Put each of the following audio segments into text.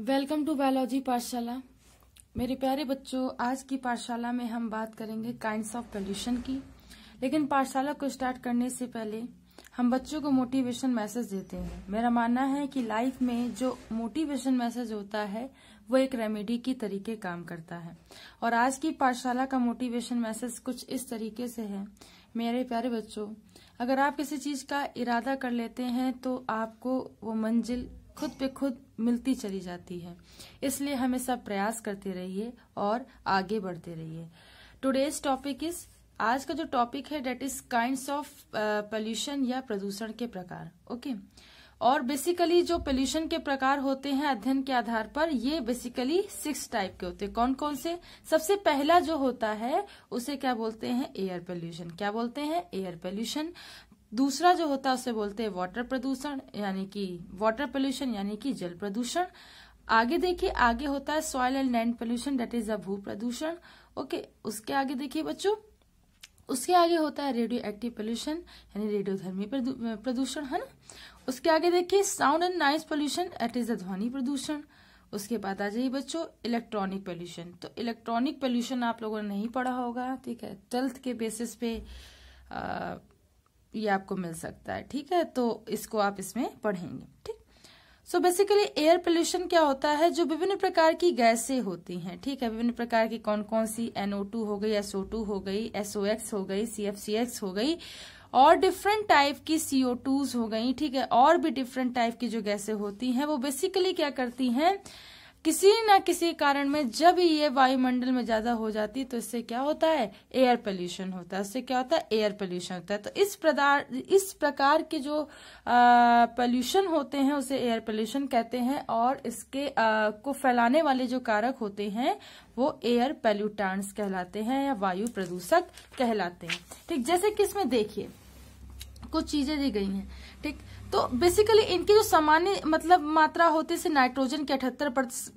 Welcome to biology पाठशाला मेरे प्यारे बच्चों आज की पाठशाला में हम बात करेंगे काइंड्स ऑफ पॉल्यूशन की लेकिन पाठशाला को स्टार्ट करने से पहले हम बच्चों को मोटिवेशन मैसेज देते हैं मेरा मानना है कि लाइफ में जो मोटिवेशन मैसेज होता है वो एक रेमेडी की तरीके काम करता है और आज की पाठशाला का मोटिवेशन मैसेज कुछ इस तरीके से है मेरे प्यारे बच्चों अगर आप किसी चीज का इरादा कर लेते हैं तो आपको वो मंजिल खुद पे खुद मिलती चली जाती है इसलिए हमेशा प्रयास करते रहिए और आगे बढ़ते रहिए टूडेज टॉपिक इज आज का जो टॉपिक है that is kind of pollution या प्रदूषण के प्रकार ओके okay? और बेसिकली जो पोल्यूशन के प्रकार होते हैं अध्ययन के आधार पर ये बेसिकली सिक्स टाइप के होते हैं कौन कौन से सबसे पहला जो होता है उसे क्या बोलते हैं एयर पोल्यूशन क्या बोलते हैं एयर पोल्यूशन दूसरा जो होता है उसे बोलते हैं वाटर प्रदूषण यानी कि वाटर पोल्यूशन यानी कि जल प्रदूषण आगे देखिए आगे होता है soil and land pollution that is a भू प्रदूषण ओके उसके आगे देखिए बच्चों उसके आगे होता है रेडियो एक्टिव पोल्यूशन यानी रेडियोधर्मी प्रदूषण है ना उसके आगे देखिए sound and noise pollution that is a ध्वनि प्रदूषण उसके बाद आ जाइए बच्चों इलेक्ट्रॉनिक पोल्यूशन तो इलेक्ट्रॉनिक पोल्यूशन आप लोगों ने नहीं पढ़ा होगा ठीक है ट्वेल्थ के बेसिस पे आ, ये आपको मिल सकता है ठीक है तो इसको आप इसमें पढ़ेंगे ठीक सो बेसिकली एयर पोल्यूशन क्या होता है जो विभिन्न प्रकार की गैसें होती हैं ठीक है विभिन्न प्रकार की कौन कौन सी टू हो गई टू हो गई एक्स हो गई एक्स हो गई और डिफरेंट टाइप की सीओ टूज हो गई ठीक है और भी डिफरेंट टाइप की जो गैसें होती हैं वो बेसिकली क्या करती हैं किसी न किसी कारण में जब ये वायुमंडल में ज्यादा हो जाती तो इससे क्या होता है एयर पोल्यूशन होता है इससे क्या होता है एयर पोल्यूशन होता है तो इस प्रकार इस प्रकार के जो पोल्यूशन होते हैं उसे एयर पोल्यूशन कहते हैं और इसके आ, को फैलाने वाले जो कारक होते हैं वो एयर पेल्यूटांस कहलाते हैं या वायु प्रदूषक कहलाते हैं ठीक जैसे कि इसमें देखिए कुछ चीजें दी गई हैं ठीक तो बेसिकली इनकी जो सामान्य मतलब मात्रा होती है नाइट्रोजन की अठहत्तर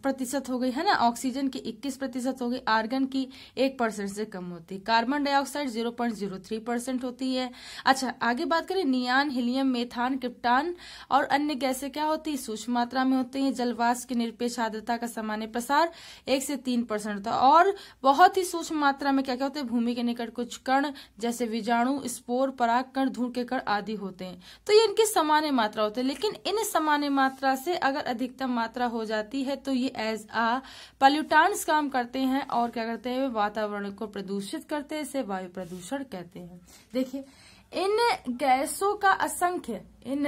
प्रतिशत हो गई है ना ऑक्सीजन की इक्कीस प्रतिशत हो गई आर्गन की एक परसेंट से कम होती है carbon dioxide zero point zero three percent होती है अच्छा आगे बात करें नियान हिलियम मेथान क्रिप्टान और अन्य गैसें क्या होती है सूक्ष्म मात्रा में होती है जलवास की निरपेक्ष आद्रता का सामान्य प्रसार एक से तीन परसेंट होता है और बहुत ही सूक्ष्म मात्रा में क्या क्या होते हैं भूमि के निकट कुछ कण जैसे बीजाणु स्पोर पराग कण धूल के कण आदि होते हैं तो ये इनकी सामान्य मात्रा होते हैं लेकिन इन सामान्य मात्रा से अगर अधिकतम मात्रा हो जाती है तो ये एज अ पॉल्यूटांस काम करते हैं और क्या करते हैं वातावरण को प्रदूषित करते हैं इसे वायु प्रदूषण कहते हैं देखिए इन गैसों का असंख्य इन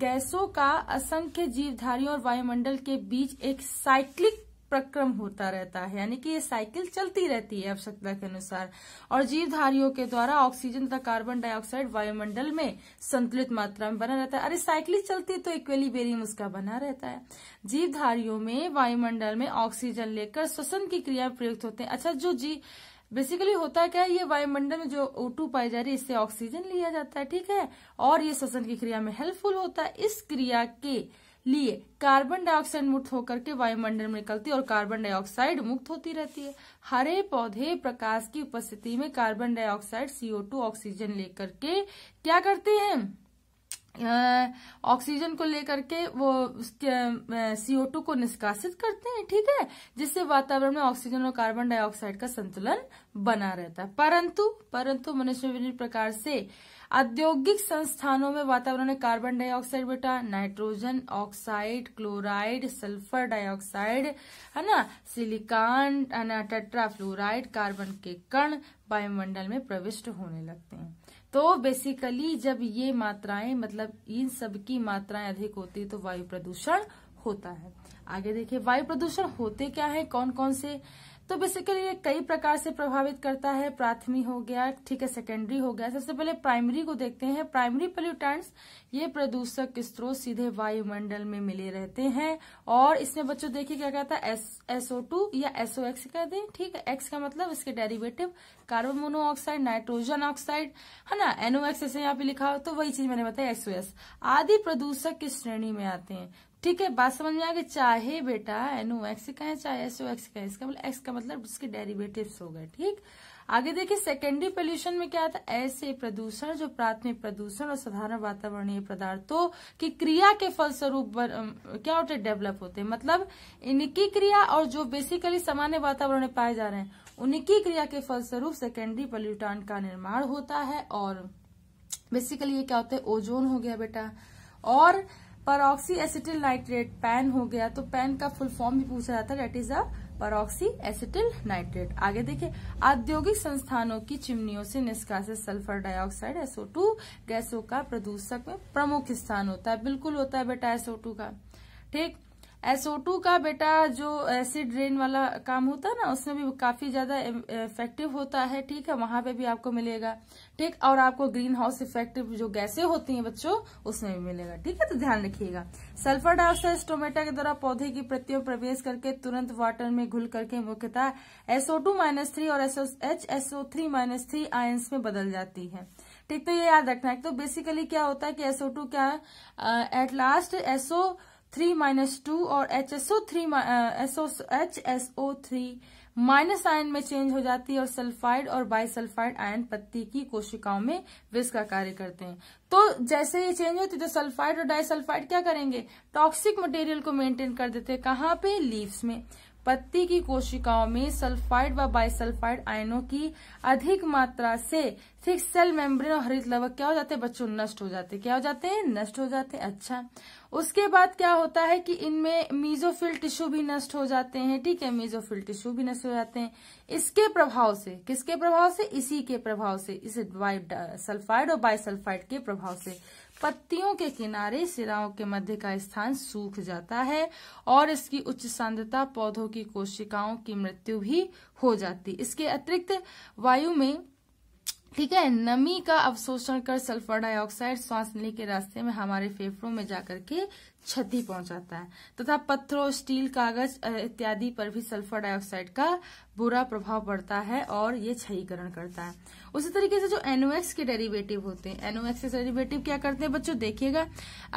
गैसों का असंख्य जीवधारियों और वायुमंडल के बीच एक साइक्लिक प्रक्रम होता रहता है यानी कि ये साइकिल चलती रहती है आवश्यकता के अनुसार और जीवधारियों के द्वारा ऑक्सीजन तथा कार्बन डाइऑक्साइड वायुमंडल में संतुलित मात्रा में बना रहता है अरे साइकिल चलती है तो इक्वेलीबेरियम उसका बना रहता है जीवधारियों में वायुमंडल में ऑक्सीजन लेकर श्वसन की क्रिया प्रयुक्त होते हैं अच्छा जो जी बेसिकली होता क्या है ये वायुमंडल में जो टू पाई जा रही है इससे ऑक्सीजन लिया जाता है ठीक है और ये श्वसन की क्रिया में हेल्पफुल होता है इस क्रिया के लिए कार्बन डाइऑक्साइड मुक्त होकर के वायुमंडल में निकलती और कार्बन डाइऑक्साइड मुक्त होती रहती है हरे पौधे प्रकाश की उपस्थिति में carbon dioxide CO two oxygen लेकर के क्या करते हैं ऑक्सीजन को लेकर के वो सीओ टू को निष्कासित करते हैं ठीक है जिससे वातावरण में ऑक्सीजन और कार्बन डाइऑक्साइड का संतुलन बना रहता है परंतु परंतु मनुष्य विभिन्न प्रकार से औद्योगिक संस्थानों में वातावरण में कार्बन डाइऑक्साइड बेटा nitrogen oxide chloride sulphur dioxide है ना सिलिकॉन है ना टेट्राफ्लोराइड कार्बन के कण वायुमंडल में प्रविष्ट होने लगते हैं तो बेसिकली जब ये मात्राएं मतलब इन सब की मात्राएं अधिक होती है तो वायु प्रदूषण होता है आगे देखिए वायु प्रदूषण होते क्या है कौन कौन से तो बेसिकली ये कई प्रकार से प्रभावित करता है प्राथमिक हो गया ठीक है सेकेंडरी हो गया सबसे पहले प्राइमरी को देखते हैं प्राइमरी पोल्यूटेंट्स ये प्रदूषक स्त्रोत सीधे वायुमंडल में मिले रहते हैं और इसमें बच्चों देखिए क्या कहता है एसओ टू या एसओ एक्स कह दें ठीक है एक्स का मतलब इसके derivative carbon monoxide nitrogen oxide है ना एनओ एक्स ऐसे यहाँ पे लिखा हो तो वही चीज मैंने बताया एसओ एस आदि प्रदूषक की श्रेणी में आते हैं ठीक है बात समझ में आ गई चाहे बेटा एनओ एक्स का है चाहे एसओ एक्स कहे इसका मतलब एक्स का मतलब उसके डेरिवेटिव्स हो गए ठीक आगे देखिए सेकेंडरी पोल्यूशन में क्या था है ऐसे प्रदूषण जो प्राथमिक प्रदूषण और साधारण वातावरणीय पदार्थों की क्रिया के फलस्वरूप क्या होते डेवलप होते हैं मतलब इनकी क्रिया और जो बेसिकली सामान्य वातावरण में पाए जा रहे हैं उनकी क्रिया के फलस्वरूप सेकेंडरी पोल्यूटान का निर्माण होता है और बेसिकली ये क्या होता है ओजोन हो गया बेटा और परोक्सी एसिटिल नाइट्रेट पैन हो गया तो पैन का फुल फॉर्म भी पूछा जाता है that is a peroxy acetyl nitrate आगे देखिये औद्योगिक संस्थानों की चिमनियों से निष्कासित सल्फर डाइऑक्साइड एसओ गैसों का प्रदूषक में प्रमुख स्थान होता है बिल्कुल होता है बेटा एसओ का ठीक एसओ का बेटा जो एसिड रेन वाला काम होता है ना उसमें भी काफी ज्यादा इफेक्टिव होता है ठीक है वहां पे भी आपको मिलेगा ठीक और आपको ग्रीन हाउस इफेक्टिव जो गैसें होती हैं बच्चों उसमें भी मिलेगा ठीक है तो ध्यान रखिएगा सल्फर डाइऑक्साइड टोमेटा के द्वारा पौधे की प्रतियों प्रवेश करके तुरंत वाटर में घुल करके मुख्यतः एसओ टू माइनस थ्री और H SO three minus three ions में बदल जाती है ठीक तो ये याद रखना है तो बेसिकली क्या होता है कि एसओ टू क्या at last SO three minus two और H S O three H S O three minus ion में चेंज हो जाती है और सल्फाइड और बाइसल्फाइड आयन पत्ती की कोशिकाओं में विष का कार्य करते हैं तो जैसे ये चेंज होती है तो सल्फाइड और डाइसल्फाइड क्या करेंगे टॉक्सिक मटेरियल को मेंटेन कर देते हैं कहाँ पे लीव्स में पत्ती की कोशिकाओं में सल्फाइड व बाइसल्फाइड आयनों की अधिक मात्रा से थिक सेल मेम्ब्रेन और हरित लवक क्या हो जाते हैं बच्चों नष्ट हो जाते क्या हो जाते हैं नष्ट हो जाते हैं अच्छा उसके बाद क्या होता है कि इनमें मीजोफिल टिश्यू भी नष्ट हो जाते हैं ठीक है मीजोफिल टिश्यू भी नष्ट हो जाते हैं इसके प्रभाव से किसके प्रभाव से इसी के प्रभाव से इस सल्फाइड और बाइसल्फाइड के प्रभाव से पत्तियों के किनारे सिराओं के मध्य का स्थान सूख जाता है और इसकी उच्च सांद्रता पौधों की कोशिकाओं की मृत्यु भी हो जाती इसके अतिरिक्त वायु में ठीक है नमी का अवशोषण कर सल्फर डाइऑक्साइड श्वास लेने के रास्ते में हमारे फेफड़ों में जाकर के क्षति पहुंचाता है तथा तो पत्थरों स्टील कागज इत्यादि पर भी सल्फर डाइऑक्साइड का बुरा प्रभाव पड़ता है और ये क्षयीकरण करता है उसी तरीके से जो एनोएक्स के डेरिवेटिव होते हैं एनोएक्स के डेरिवेटिव क्या करते हैं बच्चों देखिएगा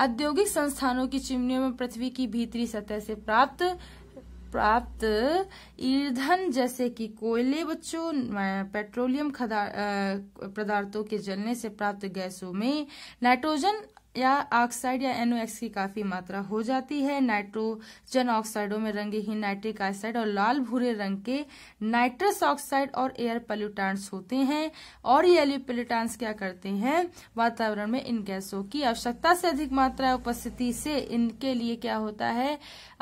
औद्योगिक संस्थानों की चिमनियों में पृथ्वी की भीतरी सतह से प्राप्त प्राप्त ईंधन जैसे कि कोयले बच्चों पेट्रोलियम पदार्थों के जलने से प्राप्त गैसों में नाइट्रोजन या ऑक्साइड या NOx की काफी मात्रा हो जाती है नाइट्रोजन ऑक्साइडों में ही नाइट्रिक ऑक्साइड और लाल भूरे रंग के नाइट्रस ऑक्साइड और एयर पल्यूटांट्स होते हैं और ये एल्यूपल्यूटांट्स क्या करते हैं वातावरण में इन गैसों की आवश्यकता से अधिक मात्रा उपस्थिति से इनके लिए क्या होता है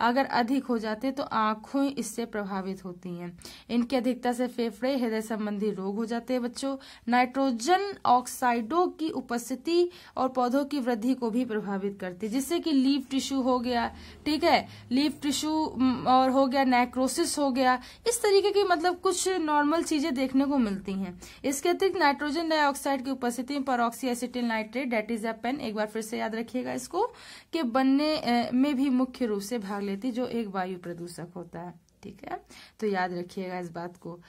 अगर अधिक हो जाते तो आंखों इससे प्रभावित होती है इनकी अधिकता से फेफड़े हृदय संबंधी रोग हो जाते हैं बच्चों नाइट्रोजन ऑक्साइडों की उपस्थिति और पौधों की वृद्धि वृद्धि को भी प्रभावित करती है जिससे कि लीव टिश्यू हो गया ठीक है लीव टिश्यू और हो गया नाइक्रोसिस हो गया इस तरीके की मतलब कुछ नॉर्मल चीजें देखने को मिलती हैं इसके अतिरिक्त नाइट्रोजन डाइऑक्साइड की उपस्थिति में peroxy acetyl nitrate that is a PAN एक बार फिर से याद रखिएगा इसको के बनने में भी मुख्य रूप से भाग लेती जो एक वायु प्रदूषक होता है ठीक है तो याद रखिएगा इस बात को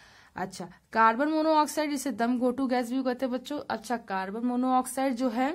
अच्छा कार्बन मोनोऑक्साइड इसे दम घोटू गैस भी कहते हैं बच्चों अच्छा कार्बन मोनोऑक्साइड जो है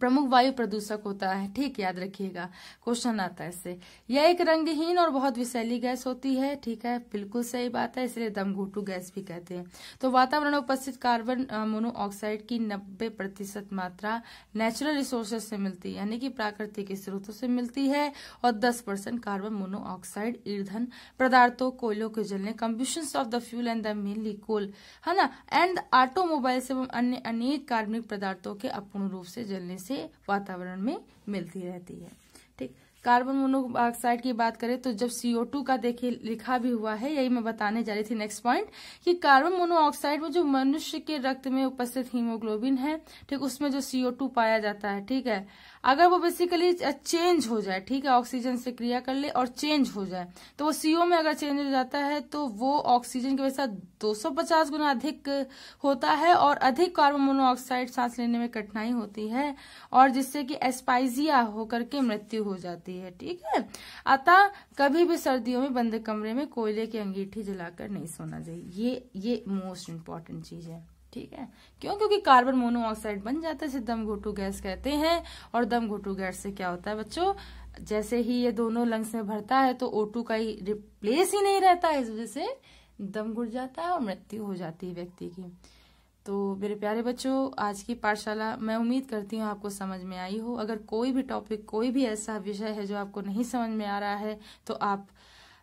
प्रमुख वायु प्रदूषक होता है ठीक याद रखिएगा क्वेश्चन आता है इससे यह एक रंगहीन और बहुत विषैली गैस होती है ठीक है बिल्कुल सही बात है इसलिए दमघोटू गैस भी कहते हैं तो वातावरण में उपस्थित कार्बन मोनोऑक्साइड की 90 प्रतिशत मात्रा नेचुरल रिसोर्सेस से मिलती है यानी कि प्राकृतिक स्रोतों से मिलती है और दस परसेंट कार्बन मोनोऑक्साइड ईर्धन पदार्थों कोयलों के जलने combustion of the fuel and the mainly coal है ना एंड ऑटोमोबाइल्स एवं अन्य अनेक कार्बनिक पदार्थों के अपूर्ण रूप से जलने से वातावरण में मिलती रहती है ठीक कार्बन मोनोऑक्साइड की बात करें तो जब CO2 का देखिए लिखा भी हुआ है यही मैं बताने जा रही थी नेक्स्ट पॉइंट कि कार्बन मोनोऑक्साइड में जो मनुष्य के रक्त में उपस्थित हीमोग्लोबिन है ठीक उसमें जो CO2 पाया जाता है ठीक है अगर वो बेसिकली चेंज हो जाए ठीक है ऑक्सीजन से क्रिया कर ले और चेंज हो जाए तो वो सीओ में अगर चेंज हो जाता है तो वो ऑक्सीजन की वजह से 250 गुना अधिक होता है और अधिक कार्बन मोनोऑक्साइड सांस लेने में कठिनाई होती है और जिससे कि एस्पाइजिया होकर के मृत्यु हो जाती है ठीक है अतः कभी भी सर्दियों में बंद कमरे में कोयले की अंगीठी जलाकर नहीं सोना चाहिए ये ये मोस्ट इम्पॉर्टेंट चीज है ठीक है क्यों क्योंकि कार्बन मोनोऑक्साइड बन जाता है इसे दम घोटू गैस कहते हैं और दम घोटू गैस से क्या होता है बच्चों जैसे ही ये दोनों लंग्स में भरता है तो ओ का ही रिप्लेस ही नहीं रहता इस वजह से दम घुट जाता है और मृत्यु हो जाती है व्यक्ति की तो मेरे प्यारे बच्चों आज की पाठशाला मैं उम्मीद करती हूँ आपको समझ में आई हो अगर कोई भी टॉपिक कोई भी ऐसा विषय है जो आपको नहीं समझ में आ रहा है तो आप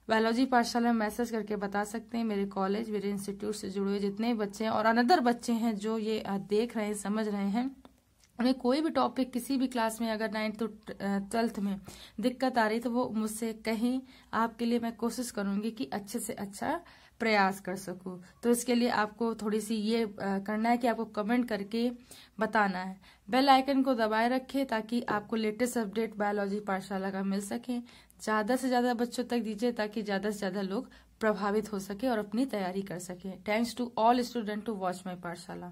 बायोलॉजी पाठशाला में मैसेज करके बता सकते हैं मेरे कॉलेज मेरे इंस्टीट्यूट से जुड़े हुए जितने बच्चे हैं और अनदर बच्चे हैं जो ये देख रहे हैं समझ रहे हैं उन्हें कोई भी टॉपिक किसी भी क्लास में अगर नाइन्थ ट्वेल्थ में दिक्कत आ रही तो वो मुझसे कहीं आपके लिए मैं कोशिश करूंगी कि अच्छे से अच्छा प्रयास कर सकूं तो इसके लिए आपको थोड़ी सी ये करना है कि आपको कमेंट करके बताना है बेल आइकन को दबाए रखें ताकि आपको लेटेस्ट अपडेट बायोलॉजी पाठशाला का मिल सके ज़्यादा से ज़्यादा बच्चों तक दीजिए ताकि ज़्यादा से ज़्यादा लोग प्रभावित हो सके और अपनी तैयारी कर सके thanks to all student to watch my पाठशाला